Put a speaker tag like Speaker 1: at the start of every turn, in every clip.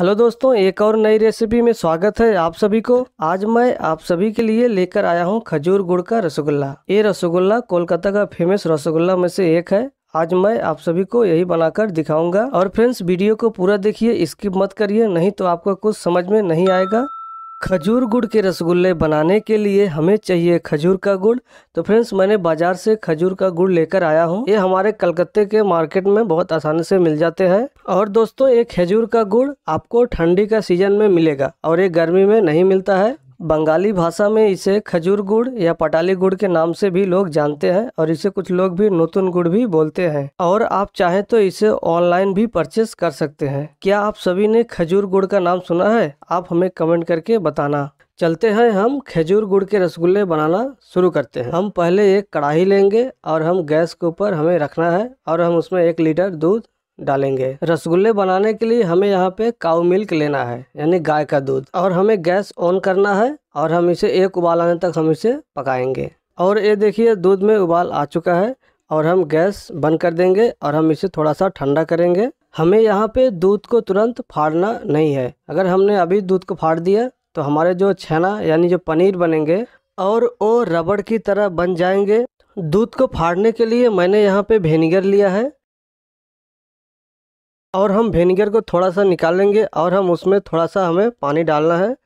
Speaker 1: hello दोस्तों एक और नई रेसिपी में स्वागत है आप सभी को आज मैं आप सभी के लिए लेकर आया हूं खजूर गुड़ का रसगुल्ला ये रसगुल्ला कोलकाता का फेमस रसगुल्ला में से एक है आज मैं आप सभी को यही बनाकर दिखाऊंगा और फ्रेंड्स वीडियो को पूरा देखिए स्किप मत करिए नहीं तो आपको कुछ समझ में नहीं आएगा खजूर गुड़ के रसगुल्ले बनाने के लिए हमें चाहिए खजूर का गुड़ तो फ्रेंड्स मैंने बाज़ार से खजूर का गुड़ लेकर आया हूँ ये हमारे कलकत्ते के मार्केट में बहुत आसानी से मिल जाते हैं और दोस्तों ये खजूर का गुड़ आपको ठंडी का सीजन में मिलेगा और ये गर्मी में नहीं मिलता है बंगाली भाषा में इसे खजूर गुड़ या पटाली गुड़ के नाम से भी लोग जानते हैं और इसे कुछ लोग भी नूतन गुड़ भी बोलते हैं और आप चाहें तो इसे ऑनलाइन भी परचेस कर सकते हैं क्या आप सभी ने खजूर गुड़ का नाम सुना है आप हमें कमेंट करके बताना चलते हैं हम खजूर गुड़ के रसगुल्ले बनाना शुरू करते हैं हम पहले एक कढ़ाई लेंगे और हम गैस के ऊपर हमें रखना है और हम उसमें एक लीटर दूध डालेंगे रसगुल्ले बनाने के लिए हमें यहाँ पे काउ मिल्क लेना है यानी गाय का दूध और हमें गैस ऑन करना है और हम इसे एक उबाल आने तक हम इसे पकाएंगे और ये देखिए दूध में उबाल आ चुका है और हम गैस बंद कर देंगे और हम इसे थोड़ा सा ठंडा करेंगे हमें यहाँ पे दूध को तुरंत फाड़ना नहीं है अगर हमने अभी दूध को फाड़ दिया तो हमारे जो छेना यानी जो पनीर बनेंगे और वो रबड़ की तरह बन जाएंगे दूध को फाड़ने के लिए मैंने यहाँ पे वेनेगर लिया है और हम वेनेगर को थोड़ा सा निकालेंगे और हम उसमें थोड़ा सा हमें पानी डालना है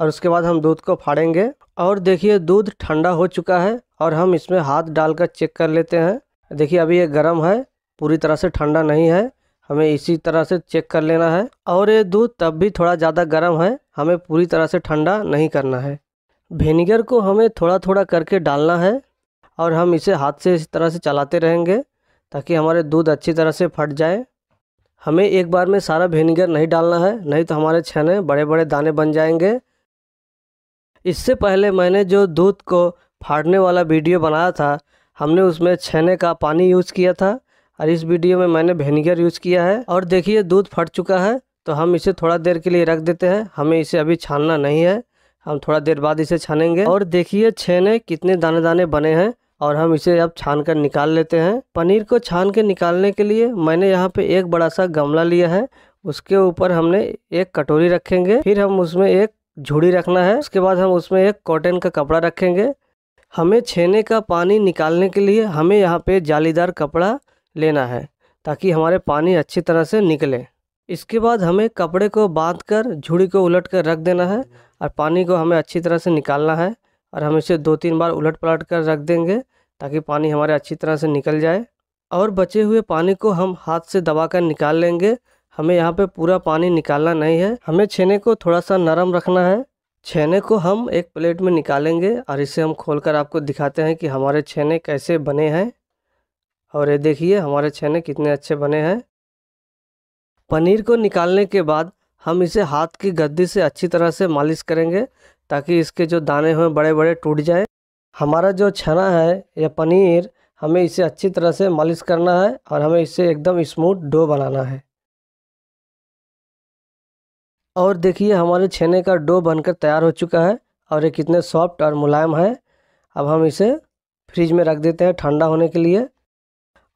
Speaker 1: और उसके बाद हम दूध को फाड़ेंगे और देखिए दूध ठंडा हो चुका है और हम इसमें हाथ डालकर चेक कर लेते हैं देखिए अभी ये गर्म है पूरी तरह से ठंडा नहीं है हमें इसी तरह से चेक कर लेना है और ये दूध तब भी थोड़ा ज़्यादा गर्म है हमें पूरी तरह से ठंडा नहीं करना है वेनेगर को हमें थोड़ा थोड़ा करके डालना है और हम इसे हाथ से इस तरह से चलाते रहेंगे ताकि हमारे दूध अच्छी तरह से फट जाए हमें एक बार में सारा विनीगर नहीं डालना है नहीं तो हमारे छने बड़े बड़े दाने बन जाएंगे इससे पहले मैंने जो दूध को फाड़ने वाला वीडियो बनाया था हमने उसमें छेने का पानी यूज़ किया था और इस वीडियो में मैंने भेनीगर यूज़ किया है और देखिए दूध फट चुका है तो हम इसे थोड़ा देर के लिए रख देते हैं हमें इसे अभी छानना नहीं है हम थोड़ा देर बाद इसे छानेंगे और देखिए छेने कितने दाने दाने बने हैं और हम इसे अब छान कर निकाल लेते हैं पनीर को छान के निकालने के लिए मैंने यहाँ पे एक बड़ा सा गमला लिया है उसके ऊपर हमने एक कटोरी रखेंगे फिर हम उसमें एक झुड़ी रखना है उसके बाद हम उसमें एक कॉटन का कपड़ा रखेंगे हमें छेने का पानी निकालने के लिए हमें यहाँ पे जालीदार कपड़ा लेना है ताकि हमारे पानी अच्छी तरह से निकले इसके बाद हमें कपड़े को बांध कर झुड़ी को उलट कर रख देना है और पानी को हमें अच्छी तरह से निकालना है और हम इसे दो तीन बार उलट पलट कर रख देंगे ताकि पानी हमारे अच्छी तरह से निकल जाए और बचे हुए पानी को हम हाथ से दबा कर निकाल लेंगे हमें यहाँ पे पूरा पानी निकालना नहीं है हमें छेने को थोड़ा सा नरम रखना है छेने को हम एक प्लेट में निकालेंगे और इसे हम खोलकर आपको दिखाते हैं कि हमारे छेने कैसे बने हैं और ये देखिए हमारे छेने कितने अच्छे बने हैं पनीर को निकालने के बाद हम इसे हाथ की गद्दी से अच्छी तरह से मालिश करेंगे ताकि इसके जो दाने हों बड़े बड़े टूट जाए हमारा जो छना है या पनीर हमें इसे अच्छी तरह से मालिश करना है और हमें इसे एकदम स्मूथ डो बनाना है और देखिए हमारे छेने का डो बनकर तैयार हो चुका है और ये कितने सॉफ्ट और मुलायम है अब हम इसे फ्रिज में रख देते हैं ठंडा होने के लिए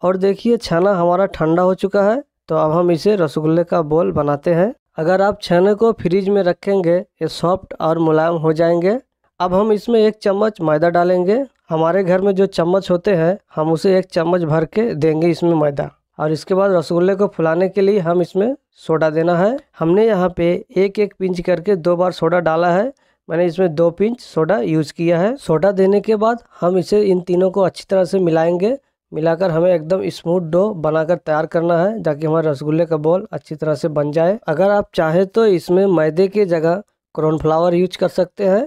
Speaker 1: और देखिए छाना हमारा ठंडा हो चुका है तो अब हम इसे रसगुल्ले का बोल बनाते हैं अगर आप छने को फ्रिज में रखेंगे ये सॉफ्ट और मुलायम हो जाएंगे अब हम इसमें एक चम्मच मैदा डालेंगे हमारे घर में जो चम्मच होते हैं हम उसे एक चम्मच भर के देंगे इसमें मैदा और इसके बाद रसगुल्ले को फुलाने के लिए हम इसमें सोडा देना है हमने यहाँ पे एक एक पिंच करके दो बार सोडा डाला है मैंने इसमें दो पिंच सोडा यूज़ किया है सोडा देने के बाद हम इसे इन तीनों को अच्छी तरह से मिलाएंगे मिलाकर हमें एकदम स्मूथ डो बनाकर तैयार करना है ताकि हमारे रसगुल्ले का बॉल अच्छी तरह से बन जाए अगर आप चाहें तो इसमें मैदे की जगह कॉर्नफ्लावर यूज कर सकते हैं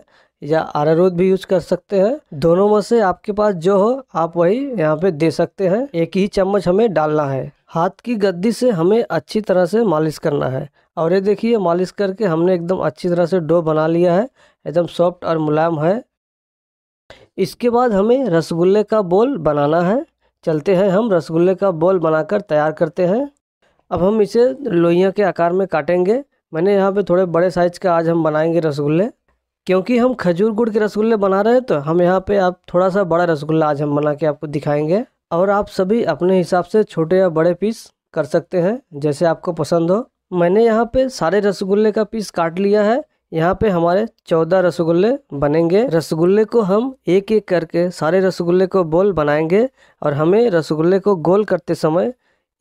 Speaker 1: या अरारोट भी यूज कर सकते हैं दोनों में से आपके पास जो हो आप वही यहाँ पे दे सकते हैं एक ही चम्मच हमें डालना है हाथ की गद्दी से हमें अच्छी तरह से मालिश करना है और ये देखिए मालिश करके हमने एकदम अच्छी तरह से डो बना लिया है एकदम सॉफ्ट और मुलायम है इसके बाद हमें रसगुल्ले का बोल बनाना है चलते हैं हम रसगुल्ले का बॉल बनाकर तैयार करते हैं अब हम इसे लोइया के आकार में काटेंगे मैंने यहाँ पे थोड़े बड़े साइज़ का आज हम बनाएंगे रसगुल्ले क्योंकि हम खजूर गुड़ के रसगुल्ले बना रहे हैं तो हम यहाँ पे आप थोड़ा सा बड़ा रसगुल्ला आज हम बना के आपको दिखाएंगे और आप सभी अपने हिसाब से छोटे या बड़े पीस कर सकते हैं जैसे आपको पसंद हो मैंने यहाँ पे सारे रसगुल्ले का पीस काट लिया है यहाँ पे हमारे चौदह रसगुल्ले बनेंगे रसगुल्ले को हम एक एक करके सारे रसगुल्ले को बोल बनाएंगे और हमें रसगुल्ले को गोल करते समय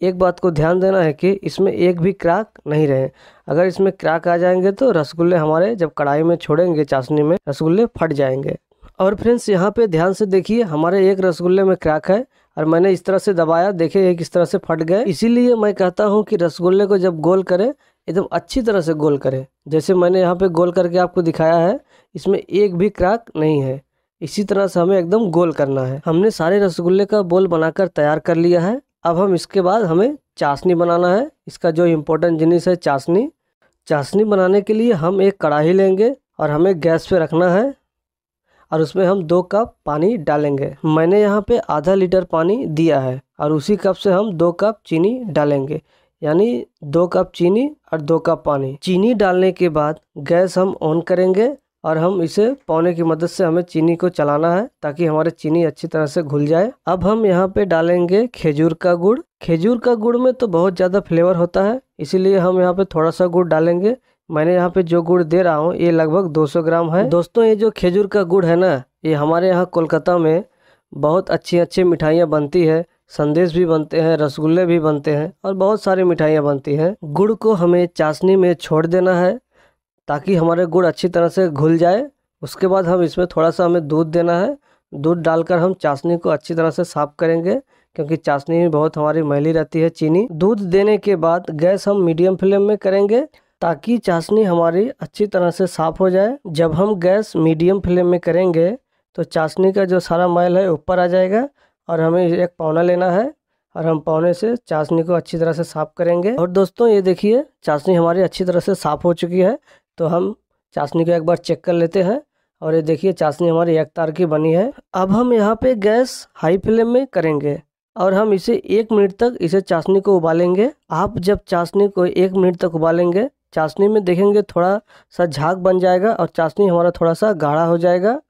Speaker 1: एक बात को ध्यान देना है कि इसमें एक भी क्रैक नहीं रहे अगर इसमें क्रैक आ जाएंगे तो रसगुल्ले हमारे जब कढ़ाई में छोड़ेंगे चाशनी में रसगुल्ले फट जाएंगे और फ्रेंड्स यहाँ पे ध्यान से देखिए हमारे एक रसगुल्ले में क्रैक है और मैंने इस तरह से दबाया देखिए किस तरह से फट गए इसीलिए मैं कहता हूँ कि रसगुल्ले को जब गोल करें एकदम अच्छी तरह से गोल करें जैसे मैंने यहाँ पे गोल करके आपको दिखाया है इसमें एक भी क्रैक नहीं है इसी तरह से हमें एकदम गोल करना है हमने सारे रसगुल्ले का बोल बनाकर तैयार कर लिया है अब हम इसके बाद हमें चाशनी बनाना है इसका जो इम्पोर्टेंट जिनिस है चाशनी चाशनी बनाने के लिए हम एक कढ़ाही लेंगे और हमें गैस पे रखना है और उसमें हम दो कप पानी डालेंगे मैंने यहाँ पे आधा लीटर पानी दिया है और उसी कप से हम दो कप चीनी डालेंगे यानी दो कप चीनी और दो कप पानी चीनी डालने के बाद गैस हम ऑन करेंगे और हम इसे पौने की मदद से हमें चीनी को चलाना है ताकि हमारे चीनी अच्छी तरह से घुल जाए अब हम यहाँ पे डालेंगे खेजूर का गुड़ खेजूर का गुड़ में तो बहुत ज़्यादा फ्लेवर होता है इसीलिए हम यहाँ पे थोड़ा सा गुड़ डालेंगे मैंने यहाँ पे जो गुड़ दे रहा हूँ ये लगभग 200 ग्राम है दोस्तों ये जो खेजूर का गुड़ है ना ये हमारे यहाँ कोलकाता में बहुत अच्छी अच्छी मिठाइयाँ बनती है संदेश भी बनते हैं रसगुल्ले भी बनते हैं और बहुत सारी मिठाइयाँ बनती हैं गुड़ को हमें चाशनी में छोड़ देना है ताकि हमारे गुड़ अच्छी तरह से घुल जाए उसके बाद हम इसमें थोड़ा सा हमें दूध देना है दूध डालकर हम चाशनी को अच्छी तरह से साफ़ करेंगे क्योंकि चाशनी में बहुत हमारी मैली रहती है चीनी दूध देने के बाद गैस हम मीडियम फ्लेम में करेंगे ताकि चाशनी हमारी अच्छी तरह से साफ़ हो जाए जब हम गैस मीडियम फ्लेम में करेंगे तो चाशनी का जो सारा मैल है ऊपर आ जाएगा और हमें एक पौना लेना है और हम पौने से चाशनी को अच्छी तरह से साफ़ करेंगे और दोस्तों ये देखिए चाशनी हमारी अच्छी तरह से साफ़ हो चुकी है तो हम चाशनी को एक बार चेक कर लेते हैं और ये देखिए चाशनी हमारी एक तार की बनी है अब हम यहाँ पे गैस हाई फ्लेम में करेंगे और हम इसे एक मिनट तक इसे चाशनी को उबालेंगे आप जब चाशनी को एक मिनट तक उबालेंगे चाशनी में देखेंगे थोड़ा सा झाग बन जाएगा और चाशनी हमारा थोड़ा सा गाढ़ा हो जाएगा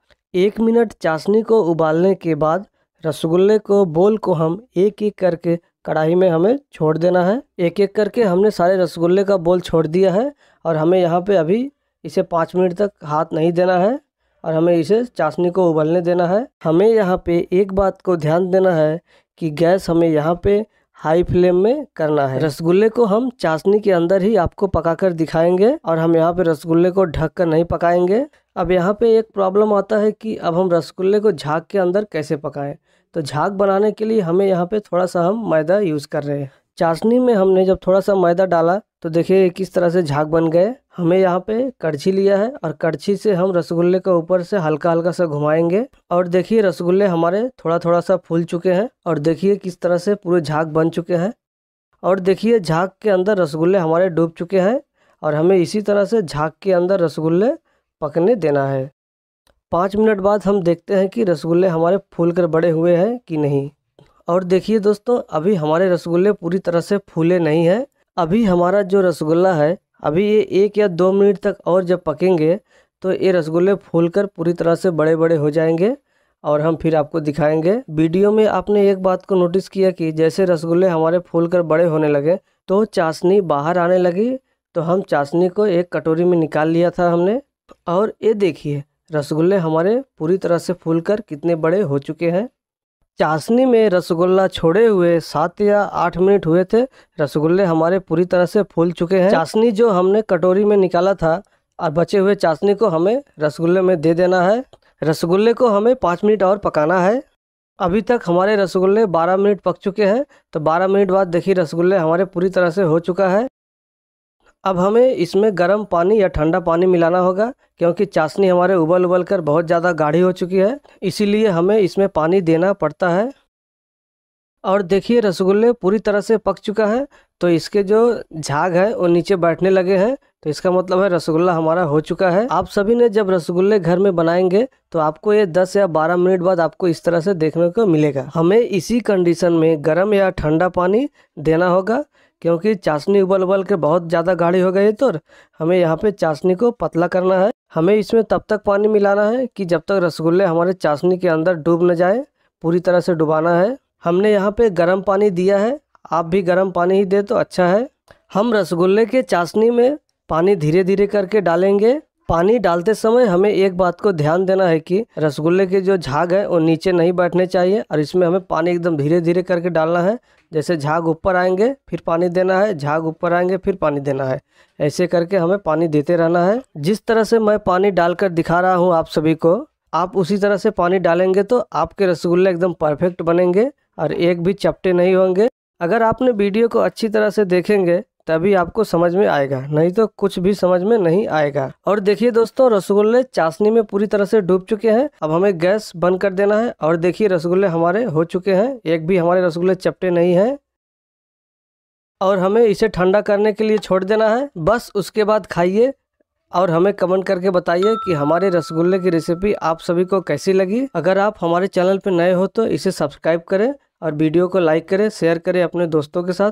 Speaker 1: एक मिनट चाशनी को उबालने के बाद रसगुल्ले को बोल को हम एक एक करके कढ़ाई में हमें छोड़ देना है एक एक करके हमने सारे रसगुल्ले का बोल छोड़ दिया है और हमें यहाँ पे अभी इसे पाँच मिनट तक हाथ नहीं देना है और हमें इसे चाशनी को उबलने देना है हमें यहाँ पे एक बात को ध्यान देना है कि गैस हमें यहाँ पे हाई फ्लेम में करना है रसगुल्ले को हम चाशनी के अंदर ही आपको पका दिखाएंगे और हम यहाँ पे रसगुल्ले को ढक कर नहीं पकाएंगे अब यहाँ पे एक प्रॉब्लम आता है कि अब हम रसगुल्ले को झाग के अंदर कैसे पकाएं तो झाग बनाने के लिए हमें यहाँ पे थोड़ा सा हम मैदा यूज़ कर रहे हैं चाशनी में हमने जब थोड़ा सा मैदा डाला तो देखिए किस तरह से झाग बन गए हमें यहाँ पे कड़छी लिया है और कड़छी से हम रसगुल्ले का ऊपर से हल्का हल्का सा घुमाएंगे और देखिए रसगुल्ले हमारे थोड़ा थोड़ा सा फूल चुके हैं और देखिए किस तरह से पूरे झाग बन चुके हैं और देखिए झाग के अंदर रसगुल्ले हमारे डूब चुके हैं और हमें इसी तरह से झाग के अंदर रसगुल्ले पकने देना है पाँच मिनट बाद हम देखते हैं कि रसगुल्ले हमारे फूल कर बड़े हुए हैं कि नहीं और देखिए दोस्तों अभी हमारे रसगुल्ले पूरी तरह से फूले नहीं हैं अभी हमारा जो रसगुल्ला है अभी ये एक या दो मिनट तक और जब पकेंगे तो ये रसगुल्ले फूल कर पूरी तरह से बड़े बड़े हो जाएंगे और हम फिर आपको दिखाएंगे वीडियो में आपने एक बात को नोटिस किया कि जैसे रसगुल्ले हमारे फूल कर बड़े होने लगे तो चाशनी बाहर आने लगी तो हम चाशनी को एक कटोरी में निकाल लिया था हमने और ये देखिए रसगुल्ले हमारे पूरी तरह से फूलकर कितने बड़े हो चुके हैं चाशनी में रसगुल्ला छोड़े हुए सात या आठ मिनट हुए थे रसगुल्ले हमारे पूरी तरह से फूल चुके हैं चाशनी जो हमने कटोरी में निकाला था और बचे हुए चाशनी को हमें रसगुल्ले में दे देना है रसगुल्ले को हमें पाँच मिनट और पकाना है अभी तक हमारे रसगुल्ले बारह मिनट पक चुके हैं तो बारह मिनट बाद देखिए रसगुल्ले हमारे पूरी तरह से हो चुका है अब हमें इसमें गर्म पानी या ठंडा पानी मिलाना होगा क्योंकि चाशनी हमारे उबल उबल कर बहुत ज़्यादा गाढ़ी हो चुकी है इसीलिए हमें इसमें पानी देना पड़ता है और देखिए रसगुल्ले पूरी तरह से पक चुका है तो इसके जो झाग है वो नीचे बैठने लगे हैं तो इसका मतलब है रसगुल्ला हमारा हो चुका है आप सभी ने जब रसगुल्ले घर में बनाएंगे तो आपको ये 10 या 12 मिनट बाद आपको इस तरह से देखने को मिलेगा हमें इसी कंडीशन में गर्म या ठंडा पानी देना होगा क्योंकि चाशनी उबल उबल के बहुत ज़्यादा गाढ़ी हो गई है तो हमें यहाँ पे चाशनी को पतला करना है हमें इसमें तब तक पानी मिलाना है कि जब तक रसगुल्ले हमारे चाशनी के अंदर डूब न जाए पूरी तरह से डुबाना है हमने यहाँ पे गर्म पानी दिया है आप भी गर्म पानी ही दे तो अच्छा है हम रसगुल्ले के चाशनी में पानी धीरे धीरे करके डालेंगे पानी डालते समय हमें एक बात को ध्यान देना है कि रसगुल्ले के जो झाग है वो नीचे नहीं बैठने चाहिए और इसमें हमें पानी एकदम धीरे धीरे करके डालना है जैसे झाग ऊपर आएंगे फिर पानी देना है झाग ऊपर आएंगे फिर पानी देना है ऐसे करके हमें पानी देते रहना है जिस तरह से मैं पानी डालकर दिखा रहा हूँ आप सभी को आप उसी तरह से पानी डालेंगे तो आपके रसगुल्ले एकदम परफेक्ट बनेंगे और एक भी चपटे नहीं होंगे अगर आपने वीडियो को अच्छी तरह से देखेंगे तभी आपको समझ में आएगा नहीं तो कुछ भी समझ में नहीं आएगा और देखिए दोस्तों रसगुल्ले चाशनी में पूरी तरह से डूब चुके हैं अब हमें गैस बंद कर देना है और देखिए रसगुल्ले हमारे हो चुके हैं एक भी हमारे रसगुल्ले चपटे नहीं हैं और हमें इसे ठंडा करने के लिए छोड़ देना है बस उसके बाद खाइए और हमें कमेंट करके बताइए कि हमारे रसगुल्ले की रेसिपी आप सभी को कैसी लगी अगर आप हमारे चैनल पर नए हो तो इसे सब्सक्राइब करें और वीडियो को लाइक करें शेयर करें अपने दोस्तों के साथ